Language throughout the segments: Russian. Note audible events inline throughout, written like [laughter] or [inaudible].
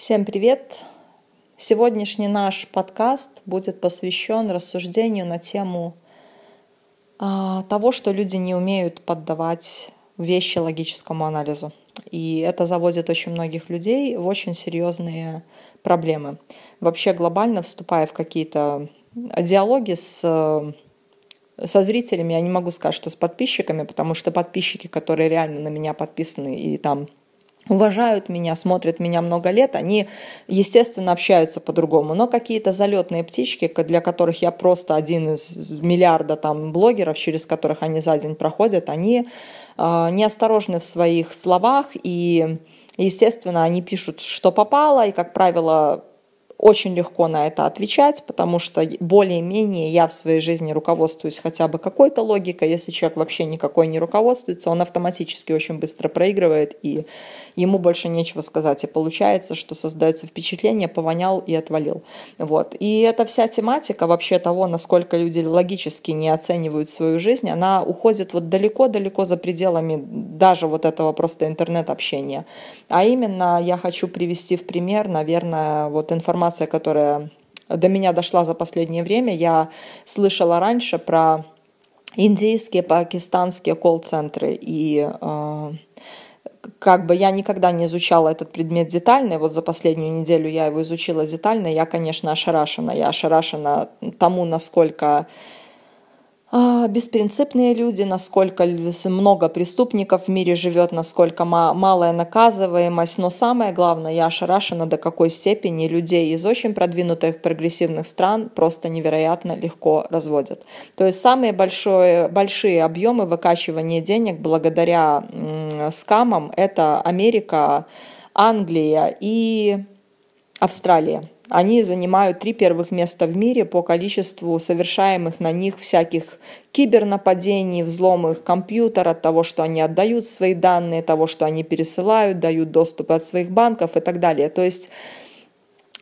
Всем привет! Сегодняшний наш подкаст будет посвящен рассуждению на тему э, того, что люди не умеют поддавать вещи логическому анализу. И это заводит очень многих людей в очень серьезные проблемы. Вообще глобально вступая в какие-то диалоги с со зрителями я не могу сказать, что с подписчиками, потому что подписчики, которые реально на меня подписаны и там уважают меня, смотрят меня много лет, они, естественно, общаются по-другому. Но какие-то залетные птички, для которых я просто один из миллиарда там блогеров, через которых они за день проходят, они э, неосторожны в своих словах и Естественно, они пишут, что попало, и, как правило, очень легко на это отвечать, потому что более-менее я в своей жизни руководствуюсь хотя бы какой-то логикой. Если человек вообще никакой не руководствуется, он автоматически очень быстро проигрывает, и ему больше нечего сказать. И получается, что создается впечатление, повонял и отвалил. Вот. И эта вся тематика вообще того, насколько люди логически не оценивают свою жизнь, она уходит вот далеко-далеко за пределами даже вот этого просто интернет-общения. А именно я хочу привести в пример, наверное, вот информацию информация, которая до меня дошла за последнее время. Я слышала раньше про индийские, пакистанские колл-центры и э, как бы я никогда не изучала этот предмет детально, и вот за последнюю неделю я его изучила детально, я, конечно, ошарашена. Я ошарашена тому, насколько а, беспринципные люди, насколько много преступников в мире живет, насколько малая наказываемость. Но самое главное, я ошарашена, до какой степени людей из очень продвинутых прогрессивных стран просто невероятно легко разводят. То есть самые большие большие объемы выкачивания денег благодаря скамам — это Америка, Англия и Австралия. Они занимают три первых места в мире по количеству совершаемых на них всяких кибернападений, взлом их компьютера, того, что они отдают свои данные, того, что они пересылают, дают доступ от своих банков и так далее. То есть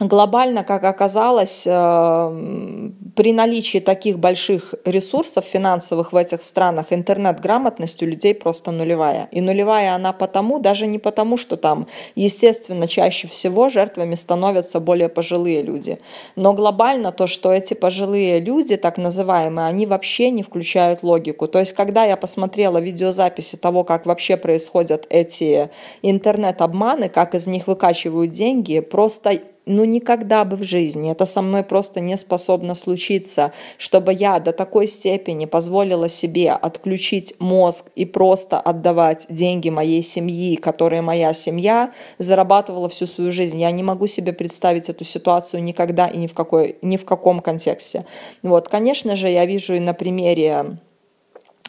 глобально, как оказалось, эм, при наличии таких больших ресурсов финансовых в этих странах интернет-грамотность у людей просто нулевая. И нулевая она потому, даже не потому, что там, естественно, чаще всего жертвами становятся более пожилые люди. Но глобально то, что эти пожилые люди, так называемые, они вообще не включают логику. То есть, когда я посмотрела видеозаписи того, как вообще происходят эти интернет-обманы, как из них выкачивают деньги, просто ну никогда бы в жизни это со мной просто не способно случиться, чтобы я до такой степени позволила себе отключить мозг и просто отдавать деньги моей семьи, которые моя семья зарабатывала всю свою жизнь. Я не могу себе представить эту ситуацию никогда и ни в, какой, ни в каком контексте. Вот, конечно же, я вижу и на примере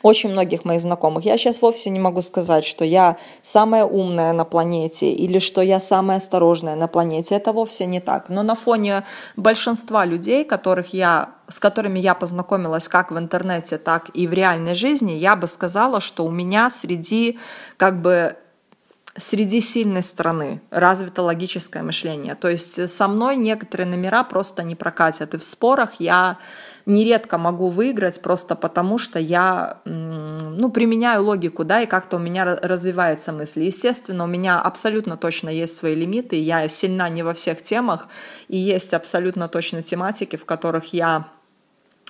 очень многих моих знакомых. Я сейчас вовсе не могу сказать, что я самая умная на планете или что я самая осторожная на планете. Это вовсе не так. Но на фоне большинства людей, которых я, с которыми я познакомилась как в интернете, так и в реальной жизни, я бы сказала, что у меня среди как бы среди сильной страны развито логическое мышление. То есть э, со мной некоторые номера просто не прокатят. И в спорах я нередко могу выиграть просто потому, что я ну, применяю логику, да, и как-то у меня развивается мысль. Естественно, у меня абсолютно точно есть свои лимиты, я сильна не во всех темах, и есть абсолютно точно тематики, в которых я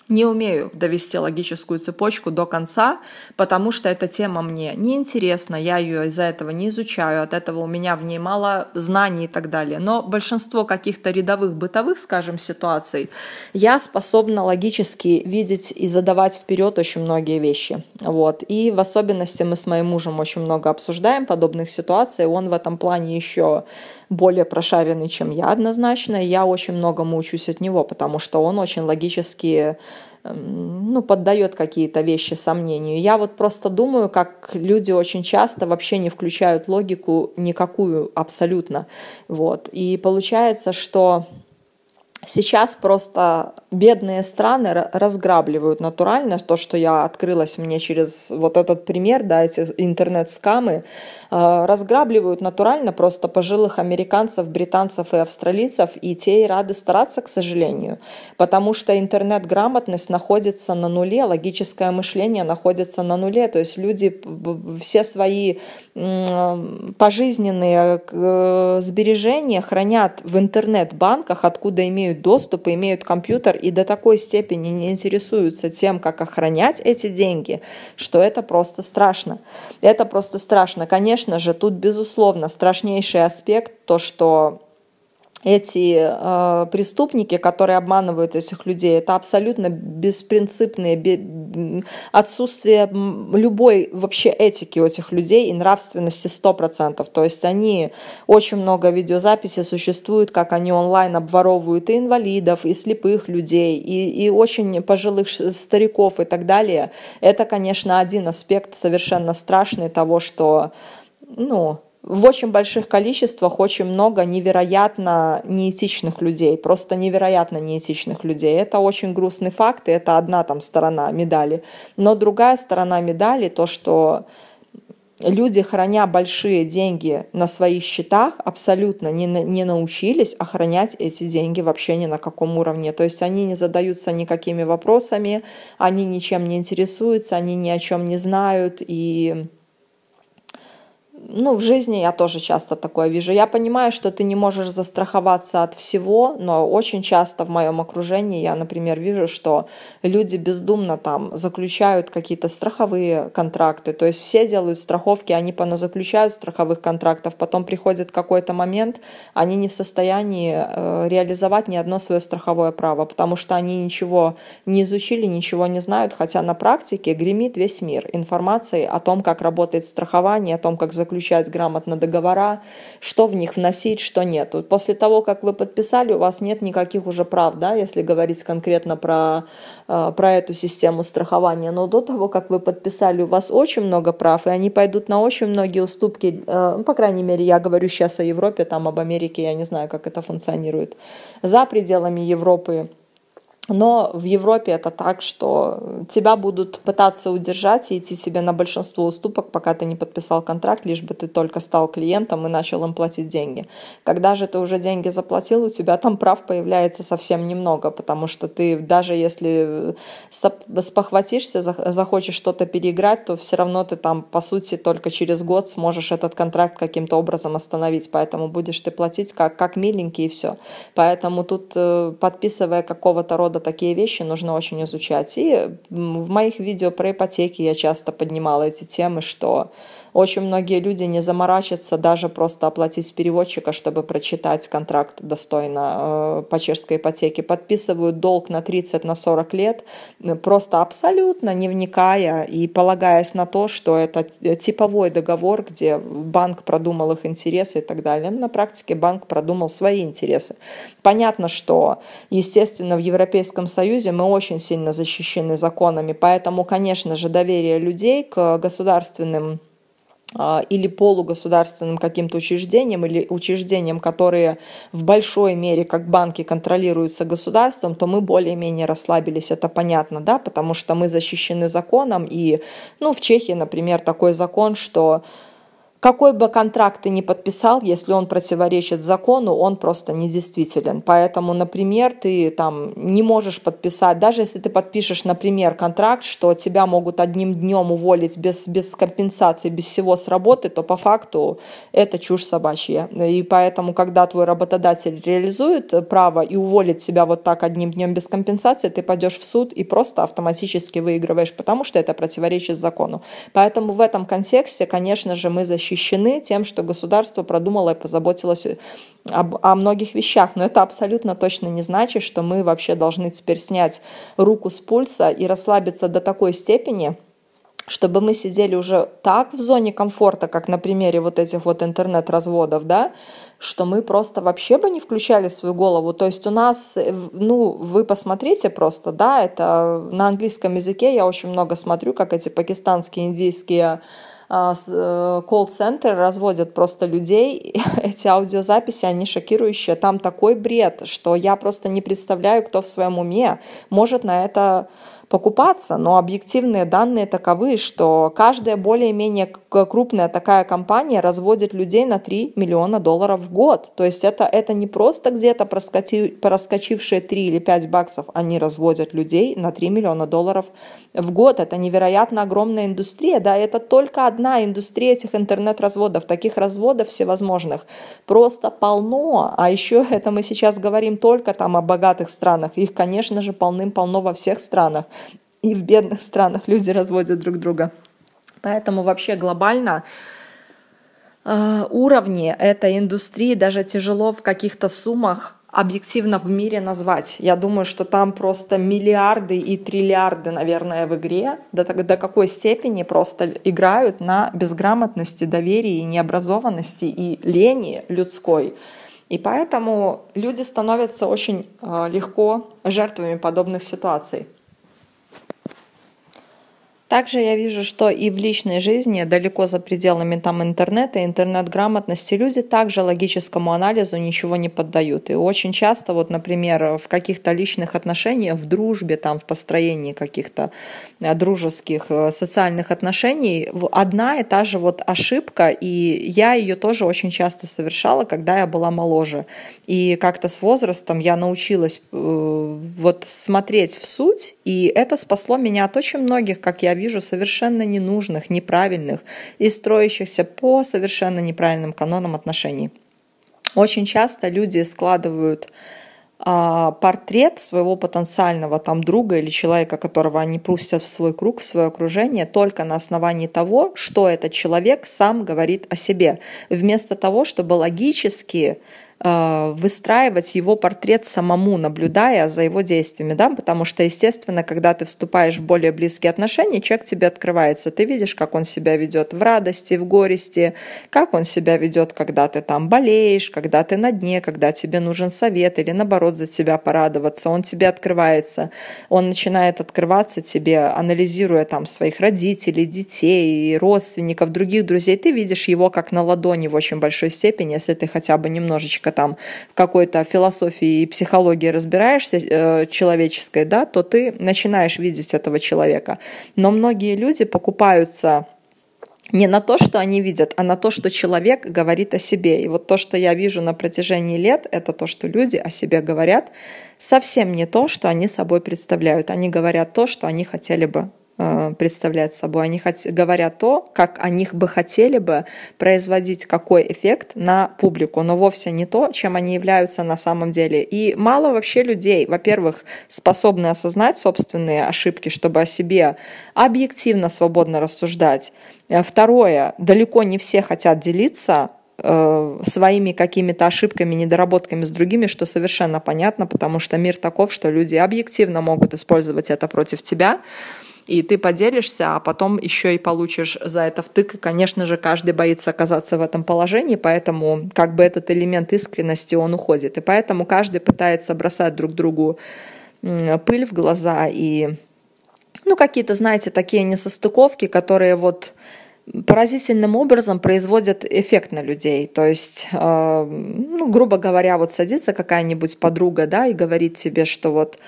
не умею довести логическую цепочку до конца, потому что эта тема мне неинтересна, я ее из-за этого не изучаю, от этого у меня в ней мало знаний и так далее. Но большинство каких-то рядовых бытовых, скажем, ситуаций я способна логически видеть и задавать вперед очень многие вещи. Вот. И в особенности мы с моим мужем очень много обсуждаем подобных ситуаций, он в этом плане еще более прошаренный, чем я однозначно, и я очень многому учусь от него, потому что он очень логически Эм, ну, поддает какие-то вещи сомнению. Я вот просто думаю, как люди очень часто вообще не включают логику никакую абсолютно. Вот. И получается, что Сейчас просто бедные страны разграбливают натурально то, что я открылась мне через вот этот пример, да, эти интернет-скамы, э, разграбливают натурально просто пожилых американцев, британцев и австралийцев, и те и рады стараться, к сожалению, потому что интернет-грамотность находится на нуле, логическое мышление находится на нуле, то есть люди все свои пожизненные э, сбережения хранят в интернет-банках, откуда имеют имеют доступ имеют компьютер и до такой степени не интересуются тем, как охранять эти деньги, что это просто страшно. Это просто страшно. Конечно же, тут, безусловно, страшнейший аспект то, что эти э, преступники, которые обманывают этих людей, это абсолютно беспринципные, бе, отсутствие любой вообще этики у этих людей и нравственности 100%. То есть они, очень много видеозаписей существует, как они онлайн обворовывают и инвалидов, и слепых людей, и, и очень пожилых стариков и так далее. Это, конечно, один аспект совершенно страшный того, что, ну, в очень больших количествах очень много невероятно неэтичных людей, просто невероятно неэтичных людей. Это очень грустный факт, и это одна там сторона медали. Но другая сторона медали, то, что люди, храня большие деньги на своих счетах, абсолютно не, не научились охранять эти деньги вообще ни на каком уровне. То есть они не задаются никакими вопросами, они ничем не интересуются, они ни о чем не знают, и ну, в жизни я тоже часто такое вижу. Я понимаю, что ты не можешь застраховаться от всего, но очень часто в моем окружении я, например, вижу, что люди бездумно там заключают какие-то страховые контракты. То есть все делают страховки, они поназаключают страховых контрактов, потом приходит какой-то момент, они не в состоянии э, реализовать ни одно свое страховое право, потому что они ничего не изучили, ничего не знают, хотя на практике гремит весь мир информацией о том, как работает страхование, о том, как заключать заключать грамотно договора, что в них вносить, что нет. Вот после того, как вы подписали, у вас нет никаких уже прав, да, если говорить конкретно про, э, про эту систему страхования. Но до того, как вы подписали, у вас очень много прав, и они пойдут на очень многие уступки. Э, ну, по крайней мере, я говорю сейчас о Европе, там об Америке, я не знаю, как это функционирует. За пределами Европы но в Европе это так, что тебя будут пытаться удержать и идти тебе на большинство уступок, пока ты не подписал контракт, лишь бы ты только стал клиентом и начал им платить деньги. Когда же ты уже деньги заплатил, у тебя там прав появляется совсем немного, потому что ты даже если э, спохватишься, захочешь что-то переиграть, то все равно ты там, по сути, только через год сможешь этот контракт каким-то образом остановить, поэтому будешь ты платить как, как миленький и все. Поэтому тут, э, подписывая какого-то рода бы такие вещи нужно очень изучать. И в моих видео про ипотеки я часто поднимала эти темы, что очень многие люди не заморачиваются даже просто оплатить переводчика, чтобы прочитать контракт достойно э, по чешской ипотеке. Подписывают долг на 30, на 40 лет, э, просто абсолютно не вникая и полагаясь на то, что это э, типовой договор, где банк продумал их интересы и так далее. На практике банк продумал свои интересы. Понятно, что, естественно, в Европейском Союзе мы очень сильно защищены законами, поэтому, конечно же, доверие людей к государственным а, или полугосударственным каким-то учреждением, или учреждением, которые в большой мере, как банки, контролируются государством, то мы более-менее расслабились, это понятно, да, потому что мы защищены законом, и, ну, в Чехии, например, такой закон, что какой бы контракт ты ни подписал, если он противоречит закону, он просто недействителен. Поэтому, например, ты там не можешь подписать, даже если ты подпишешь, например, контракт, что тебя могут одним днем уволить без, без компенсации, без всего с работы, то по факту это чушь собачья. И поэтому, когда твой работодатель реализует право и уволит тебя вот так одним днем без компенсации, ты пойдешь в суд и просто автоматически выигрываешь, потому что это противоречит закону. Поэтому в этом контексте, конечно же, мы защищаем защищены тем, что государство продумало и позаботилось э, об, о многих вещах. Но это абсолютно точно не значит, что мы вообще должны теперь снять руку с пульса и расслабиться до такой степени, чтобы мы сидели уже так в зоне комфорта, как на примере вот этих вот интернет-разводов, да, что мы просто вообще бы не включали свою голову. То есть у нас, э, ну, вы посмотрите просто, да, это э, на английском языке я очень много смотрю, как эти пакистанские, индийские а, э, колл-центр разводят просто людей. [laughs] Эти аудиозаписи, они шокирующие. Там такой бред, что я просто не представляю, кто в своем уме может на это покупаться, но объективные данные таковы, что каждая более-менее крупная такая компания разводит людей на 3 миллиона долларов в год. То есть это, это не просто где-то проскочившие 3 или 5 баксов, они разводят людей на 3 миллиона долларов в год. Это невероятно огромная индустрия, да, это только одна индустрия этих интернет-разводов. Таких разводов всевозможных просто полно, а еще это мы сейчас говорим только там о богатых странах, их, конечно же, полным-полно во всех странах. [laughs] и в бедных странах люди разводят друг друга. Поэтому вообще глобально э, уровни этой индустрии даже тяжело в каких-то суммах объективно в мире назвать. Я думаю, что там просто миллиарды и триллиарды, наверное, в игре, до, до какой степени просто играют на безграмотности, доверии, необразованности и лени людской. И поэтому люди становятся очень э, легко жертвами подобных ситуаций. Также я вижу, что и в личной жизни, далеко за пределами там интернета, интернет-грамотности люди также логическому анализу ничего не поддают. И очень часто, вот, например, в каких-то личных отношениях, в дружбе, там, в построении каких-то э, дружеских э, социальных отношений, одна и та же вот ошибка, и я ее тоже очень часто совершала, когда я была моложе. И как-то с возрастом я научилась э, вот смотреть в суть, и это спасло меня от очень многих, как я вижу совершенно ненужных, неправильных и строящихся по совершенно неправильным канонам отношений. Очень часто люди складывают а, портрет своего потенциального там друга или человека, которого они пустят в свой круг, в свое окружение, только на основании того, что этот человек сам говорит о себе, вместо того, чтобы логически Э, выстраивать его портрет самому, наблюдая за его действиями, да, потому что, естественно, когда ты вступаешь в более близкие отношения, человек тебе открывается, ты видишь, как он себя ведет в радости, в горести, как он себя ведет, когда ты там болеешь, когда ты на дне, когда тебе нужен совет или наоборот за тебя порадоваться, он тебе открывается, он начинает открываться тебе, анализируя там своих родителей, детей, родственников, других друзей, ты видишь его как на ладони в очень большой степени, если ты хотя бы немножечко немножко там в какой-то философии и психологии разбираешься э, человеческой, да, то ты начинаешь видеть этого человека. Но многие люди покупаются не на то, что они видят, а на то, что человек говорит о себе. И вот то, что я вижу на протяжении лет, это то, что люди о себе говорят, совсем не то, что они собой представляют. Они говорят то, что они хотели бы Э, представляют собой. Они хот... говорят то, как они бы хотели бы производить какой эффект на публику, но вовсе не то, чем они являются на самом деле. И мало вообще людей, во-первых, способны осознать собственные ошибки, чтобы о себе объективно, свободно рассуждать. А второе, далеко не все хотят делиться э, своими какими-то ошибками, недоработками с другими, что совершенно понятно, потому что мир таков, что люди объективно могут использовать это против тебя и ты поделишься, а потом еще и получишь за это втык. И, конечно же, каждый боится оказаться в этом положении, поэтому как бы этот элемент искренности, он уходит. И поэтому каждый пытается бросать друг другу пыль в глаза и ну, какие-то, знаете, такие несостыковки, которые вот поразительным образом производят эффект на людей. То есть, э, ну, грубо говоря, вот садится какая-нибудь подруга, да, и говорит тебе, что вот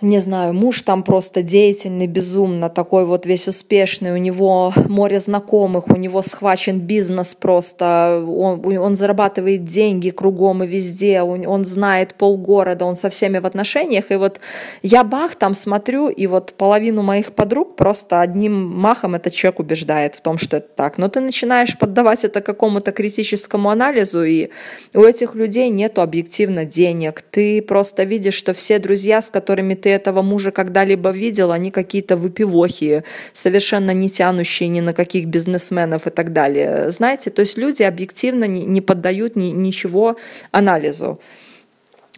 не знаю, муж там просто деятельный, безумно, такой вот весь успешный, у него море знакомых, у него схвачен бизнес просто, он, он зарабатывает деньги кругом и везде, он, он знает полгорода, он со всеми в отношениях, и вот я бах там смотрю, и вот половину моих подруг просто одним махом этот человек убеждает в том, что это так. Но ты начинаешь поддавать это какому-то критическому анализу, и у этих людей нет объективно денег. Ты просто видишь, что все друзья, с которыми ты ты этого мужа когда-либо видел, они какие-то выпивохи, совершенно не тянущие ни на каких бизнесменов и так далее. Знаете, то есть люди объективно не поддают ни, ничего анализу.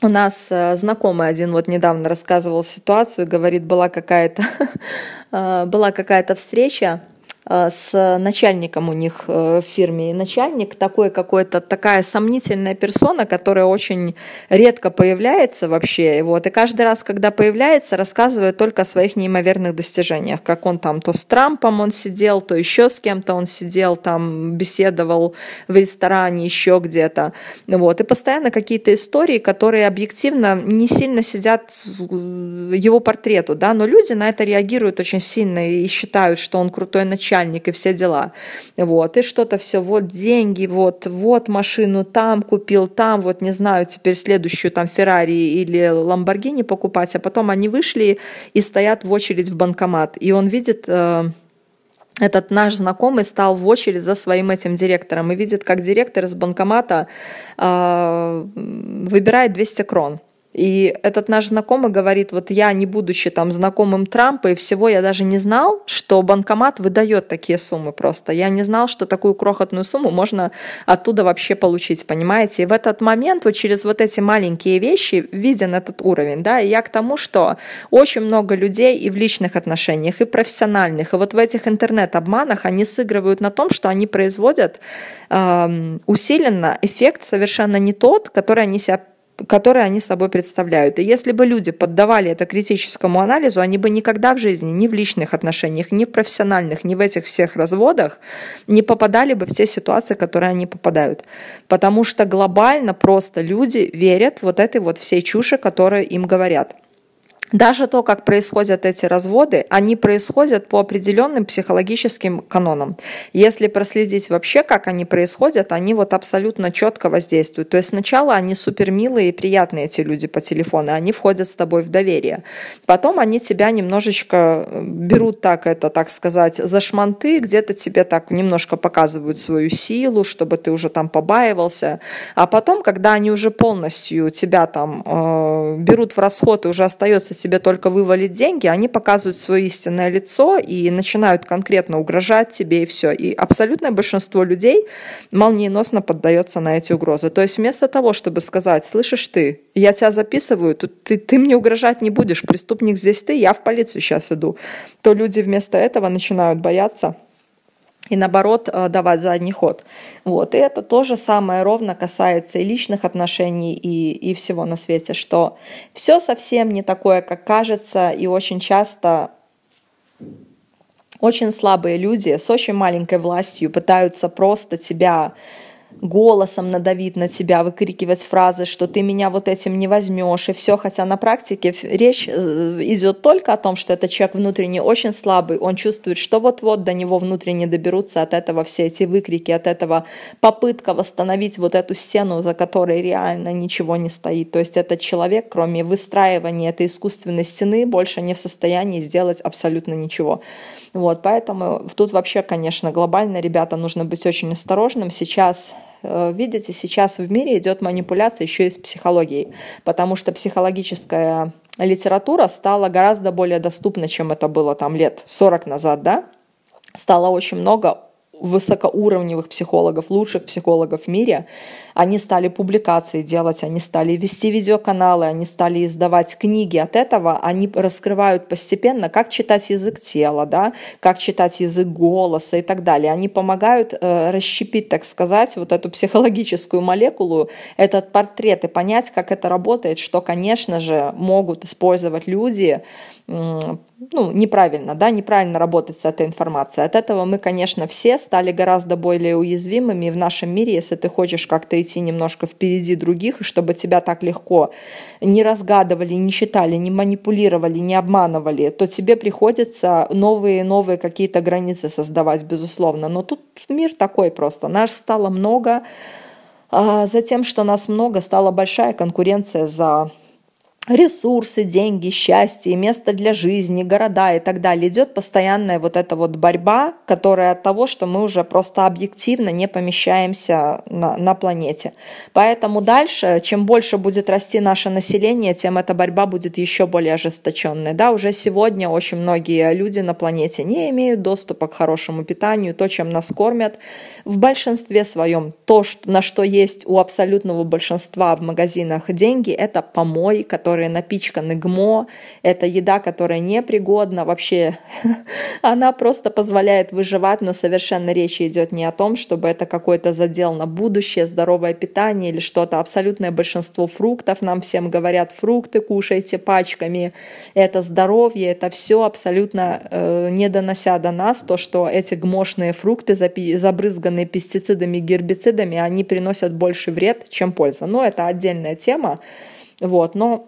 У нас э, знакомый один вот недавно рассказывал ситуацию, говорит, была какая-то [laughs] э, была какая-то встреча, Э, с начальником у них э, в фирме. И начальник такой какой-то, такая сомнительная персона, которая очень редко появляется вообще. и Вот. И каждый раз, когда появляется, рассказывает только о своих неимоверных достижениях. Как он там то с Трампом он сидел, то еще с кем-то он сидел, там беседовал в ресторане, еще где-то. Вот. И постоянно какие-то истории, которые объективно не сильно сидят его портрету, да, но люди на это реагируют очень сильно и считают, что он крутой начальник, начальник и все дела. Вот, и что-то все, вот деньги, вот, вот машину там купил, там, вот, не знаю, теперь следующую там Феррари или Ламборгини покупать, а потом они вышли и стоят в очередь в банкомат, и он видит э, этот наш знакомый стал в очередь за своим этим директором и видит, как директор из банкомата э, выбирает 200 крон. И этот наш знакомый говорит, вот я, не будучи там знакомым Трампа и всего, я даже не знал, что банкомат выдает такие суммы просто. Я не знал, что такую крохотную сумму можно оттуда вообще получить, понимаете? И в этот момент вот через вот эти маленькие вещи виден этот уровень, да, и я к тому, что очень много людей и в личных отношениях, и профессиональных, и вот в этих интернет-обманах они сыгрывают на том, что они производят э, усиленно эффект совершенно не тот, который они себя которые они собой представляют. И если бы люди поддавали это критическому анализу, они бы никогда в жизни, ни в личных отношениях, ни в профессиональных, ни в этих всех разводах не попадали бы в те ситуации, которые они попадают. Потому что глобально просто люди верят вот этой вот всей чуши, которую им говорят. Даже то, как происходят эти разводы, они происходят по определенным психологическим канонам. Если проследить вообще, как они происходят, они вот абсолютно четко воздействуют. То есть сначала они супер милые и приятные, эти люди по телефону, они входят с тобой в доверие. Потом они тебя немножечко э, берут так это, так сказать, за шманты, где-то тебе так немножко показывают свою силу, чтобы ты уже там побаивался. А потом, когда они уже полностью тебя там э, берут в расход и уже остается тебе только вывалить деньги, они показывают свое истинное лицо и начинают конкретно угрожать тебе и все. И абсолютное большинство людей молниеносно поддается на эти угрозы. То есть вместо того, чтобы сказать, слышишь ты, я тебя записываю, тут ты, ты мне угрожать не будешь, преступник здесь ты, я в полицию сейчас иду, то люди вместо этого начинают бояться и наоборот э, давать задний ход. Вот. И это то же самое ровно касается и личных отношений, и, и всего на свете, что все совсем не такое, как кажется, и очень часто очень слабые люди с очень маленькой властью пытаются просто тебя голосом надавить на тебя, выкрикивать фразы, что ты меня вот этим не возьмешь и все, хотя на практике речь э, идет только о том, что этот человек внутренне очень слабый, он чувствует, что вот-вот до него внутренне доберутся от этого все эти выкрики, от этого попытка восстановить вот эту стену, за которой реально ничего не стоит. То есть этот человек, кроме выстраивания этой искусственной стены, больше не в состоянии сделать абсолютно ничего. Вот, поэтому тут вообще, конечно, глобально, ребята, нужно быть очень осторожным. Сейчас Э, видите, сейчас в мире идет манипуляция еще и с психологией, потому что психологическая литература стала гораздо более доступна, чем это было там лет 40 назад, да? Стало очень много высокоуровневых психологов, лучших психологов в мире. Они стали публикации делать, они стали вести видеоканалы, они стали издавать книги. От этого они раскрывают постепенно, как читать язык тела, да, как читать язык голоса и так далее. Они помогают э, расщепить, так сказать, вот эту психологическую молекулу, этот портрет и понять, как это работает, что, конечно же, могут использовать люди э, ну, неправильно, да, неправильно работать с этой информацией. От этого мы, конечно, все стали гораздо более уязвимыми в нашем мире, если ты хочешь как-то идти немножко впереди других, и чтобы тебя так легко не разгадывали, не считали, не манипулировали, не обманывали, то тебе приходится новые и новые какие-то границы создавать, безусловно. Но тут мир такой просто. Наш стало много, а за что нас много, стала большая конкуренция за ресурсы, деньги, счастье, место для жизни, города и так далее. Идет постоянная вот эта вот борьба, которая от того, что мы уже просто объективно не помещаемся на, на планете. Поэтому дальше, чем больше будет расти наше население, тем эта борьба будет еще более ожесточенной. Да, уже сегодня очень многие люди на планете не имеют доступа к хорошему питанию, то, чем нас кормят. В большинстве своем то, что, на что есть у абсолютного большинства в магазинах деньги, это помой, который которые напичканы ГМО, это еда, которая непригодна вообще. [laughs] Она просто позволяет выживать, но совершенно речь идет не о том, чтобы это какой-то задел на будущее, здоровое питание или что-то. Абсолютное большинство фруктов, нам всем говорят, фрукты кушайте пачками, это здоровье, это все абсолютно э, не донося до нас то, что эти гмошные фрукты, забрызганные пестицидами гербицидами, они приносят больше вред, чем польза. Но это отдельная тема. Вот, но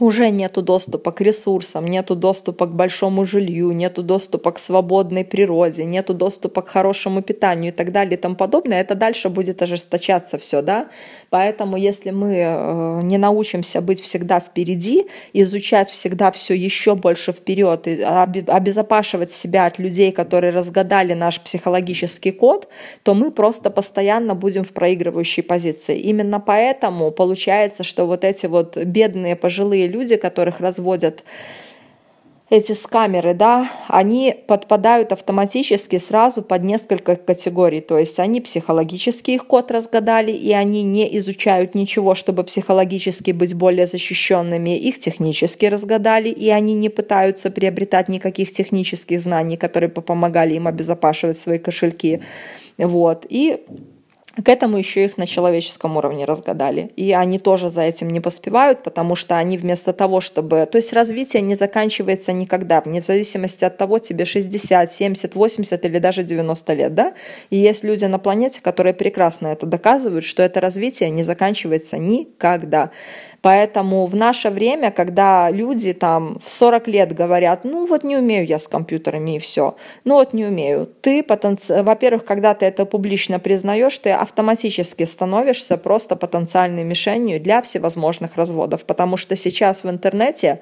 уже нету доступа к ресурсам, нету доступа к большому жилью, нету доступа к свободной природе, нету доступа к хорошему питанию и так далее и тому подобное, это дальше будет ожесточаться все, да? Поэтому если мы э, не научимся быть всегда впереди, изучать всегда все еще больше вперед и обезопашивать себя от людей, которые разгадали наш психологический код, то мы просто постоянно будем в проигрывающей позиции. Именно поэтому получается, что вот эти вот бедные пожилые молодые люди, которых разводят эти скамеры, да, они подпадают автоматически сразу под несколько категорий. То есть они психологически их код разгадали, и они не изучают ничего, чтобы психологически быть более защищенными. Их технически разгадали, и они не пытаются приобретать никаких технических знаний, которые помогали им обезопашивать свои кошельки. Вот. И к этому еще их на человеческом уровне разгадали. И они тоже за этим не поспевают, потому что они вместо того, чтобы... То есть развитие не заканчивается никогда, вне зависимости от того, тебе 60, 70, 80 или даже 90 лет, да? И есть люди на планете, которые прекрасно это доказывают, что это развитие не заканчивается никогда. Поэтому в наше время, когда люди там в 40 лет говорят, ну вот не умею я с компьютерами и все, ну вот не умею, ты, потенци... во-первых, когда ты это публично признаешь, ты автоматически становишься просто потенциальной мишенью для всевозможных разводов, потому что сейчас в интернете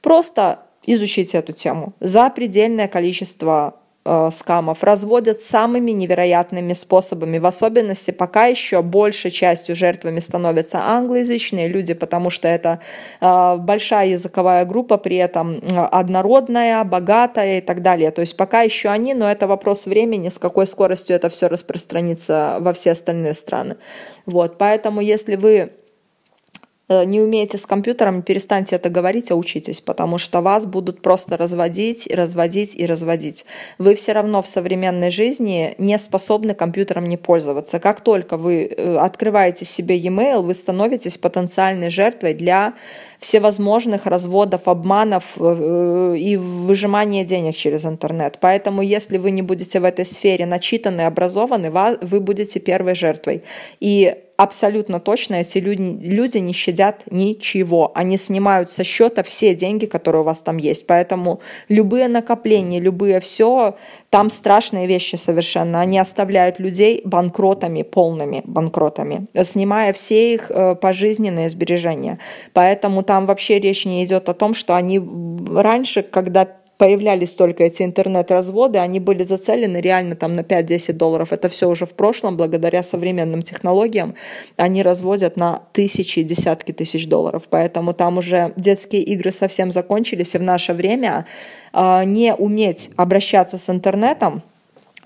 просто изучите эту тему. за предельное количество Э, скамов разводят самыми невероятными способами. В особенности пока еще большей частью жертвами становятся англоязычные люди, потому что это э, большая языковая группа, при этом э, однородная, богатая и так далее. То есть пока еще они, но это вопрос времени, с какой скоростью это все распространится во все остальные страны. Вот, поэтому если вы Э, не умеете с компьютером, перестаньте это говорить, а учитесь, потому что вас будут просто разводить, разводить и разводить. Вы все равно в современной жизни не способны компьютером не пользоваться. Как только вы э, открываете себе e-mail, вы становитесь потенциальной жертвой для всевозможных разводов, обманов э, э, и выжимания денег через интернет. Поэтому, если вы не будете в этой сфере начитаны, образованы, вы будете первой жертвой. И абсолютно точно эти люди, люди не щадят ничего. Они снимают со счета все деньги, которые у вас там есть. Поэтому любые накопления, любые все, там страшные вещи совершенно. Они оставляют людей банкротами, полными банкротами, снимая все их э, пожизненные сбережения. Поэтому там вообще речь не идет о том, что они раньше, когда появлялись только эти интернет-разводы, они были зацелены реально там на 5-10 долларов. Это все уже в прошлом, благодаря современным технологиям. Они разводят на тысячи, десятки тысяч долларов. Поэтому там уже детские игры совсем закончились. И в наше время э, не уметь обращаться с интернетом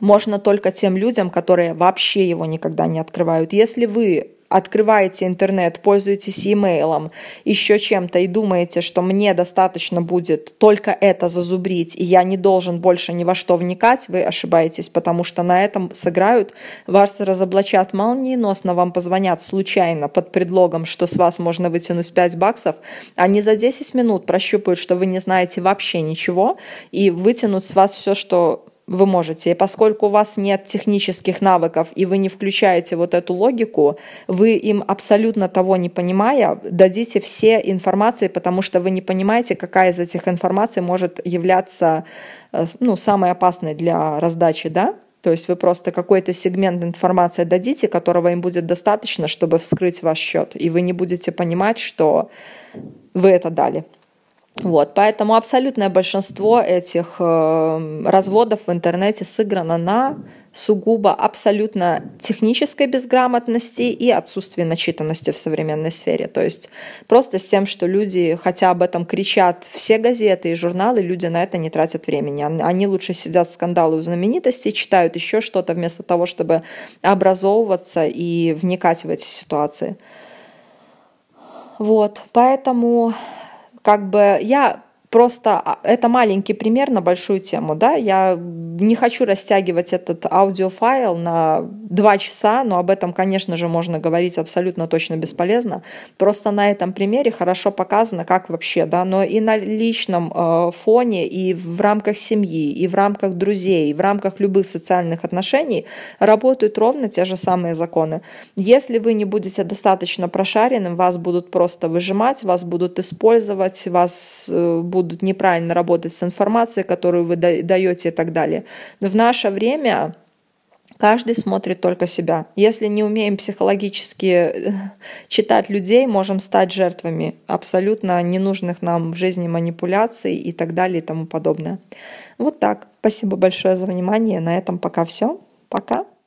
можно только тем людям, которые вообще его никогда не открывают. Если вы открываете интернет, пользуетесь e-mail, еще чем-то и думаете, что мне достаточно будет только это зазубрить, и я не должен больше ни во что вникать, вы ошибаетесь, потому что на этом сыграют, вас разоблачат молниеносно, вам позвонят случайно под предлогом, что с вас можно вытянуть 5 баксов, они за 10 минут прощупают, что вы не знаете вообще ничего, и вытянут с вас все, что вы можете. И поскольку у вас нет технических навыков и вы не включаете вот эту логику, вы им абсолютно того не понимая дадите все информации, потому что вы не понимаете, какая из этих информаций может являться э, ну, самой опасной для раздачи, да? То есть вы просто какой-то сегмент информации дадите, которого им будет достаточно, чтобы вскрыть ваш счет, и вы не будете понимать, что вы это дали. Вот, поэтому абсолютное большинство этих э, разводов в интернете сыграно на сугубо абсолютно технической безграмотности и отсутствии начитанности в современной сфере. То есть просто с тем, что люди, хотя об этом кричат все газеты и журналы, люди на это не тратят времени. Они лучше сидят в скандалы у знаменитостей, читают еще что-то вместо того, чтобы образовываться и вникать в эти ситуации. Вот, поэтому как бы я Просто а, это маленький пример на большую тему, да, я не хочу растягивать этот аудиофайл на два часа, но об этом, конечно же, можно говорить абсолютно точно бесполезно. Просто на этом примере хорошо показано, как вообще, да, но и на личном э, фоне, и в рамках семьи, и в рамках друзей, и в рамках любых социальных отношений работают ровно те же самые законы. Если вы не будете достаточно прошаренным, вас будут просто выжимать, вас будут использовать, вас будут э, будут неправильно работать с информацией, которую вы даете и так далее. в наше время каждый смотрит только себя. Если не умеем психологически э, читать людей, можем стать жертвами абсолютно ненужных нам в жизни манипуляций и так далее и тому подобное. Вот так. Спасибо большое за внимание. На этом пока все. Пока.